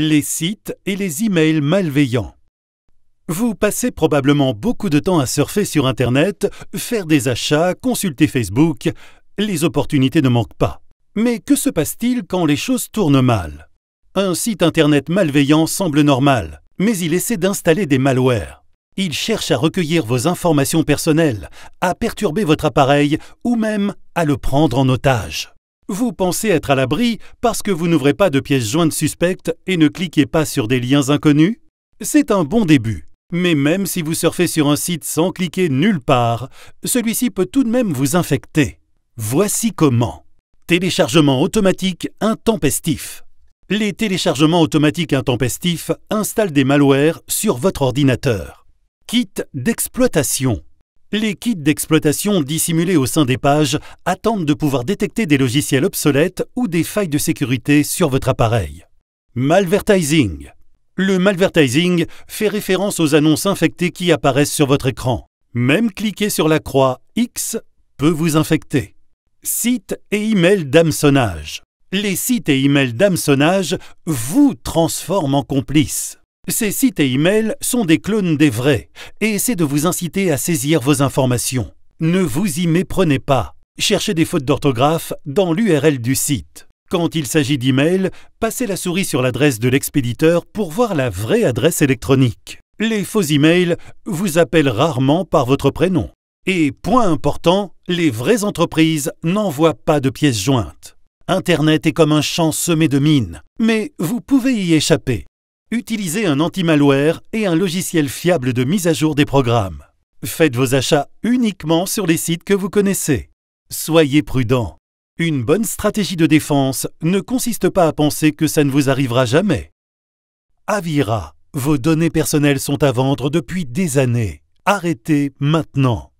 les sites et les emails malveillants. Vous passez probablement beaucoup de temps à surfer sur Internet, faire des achats, consulter Facebook. Les opportunités ne manquent pas. Mais que se passe-t-il quand les choses tournent mal Un site Internet malveillant semble normal, mais il essaie d'installer des malwares. Il cherche à recueillir vos informations personnelles, à perturber votre appareil ou même à le prendre en otage. Vous pensez être à l'abri parce que vous n'ouvrez pas de pièces jointes suspectes et ne cliquez pas sur des liens inconnus C'est un bon début. Mais même si vous surfez sur un site sans cliquer nulle part, celui-ci peut tout de même vous infecter. Voici comment. Téléchargement automatique intempestif. Les téléchargements automatiques intempestifs installent des malwares sur votre ordinateur. Kit d'exploitation. Les kits d'exploitation dissimulés au sein des pages attendent de pouvoir détecter des logiciels obsolètes ou des failles de sécurité sur votre appareil. Malvertising. Le malvertising fait référence aux annonces infectées qui apparaissent sur votre écran. Même cliquer sur la croix X peut vous infecter. Sites et emails d'hameçonnage. Les sites et emails d'hameçonnage vous transforment en complice. Ces sites et emails sont des clones des vrais et essaient de vous inciter à saisir vos informations. Ne vous y méprenez pas. Cherchez des fautes d'orthographe dans l'URL du site. Quand il s'agit d'emails, passez la souris sur l'adresse de l'expéditeur pour voir la vraie adresse électronique. Les faux emails vous appellent rarement par votre prénom. Et point important, les vraies entreprises n'envoient pas de pièces jointes. Internet est comme un champ semé de mines, mais vous pouvez y échapper. Utilisez un anti-malware et un logiciel fiable de mise à jour des programmes. Faites vos achats uniquement sur les sites que vous connaissez. Soyez prudent. Une bonne stratégie de défense ne consiste pas à penser que ça ne vous arrivera jamais. Avira, vos données personnelles sont à vendre depuis des années. Arrêtez maintenant.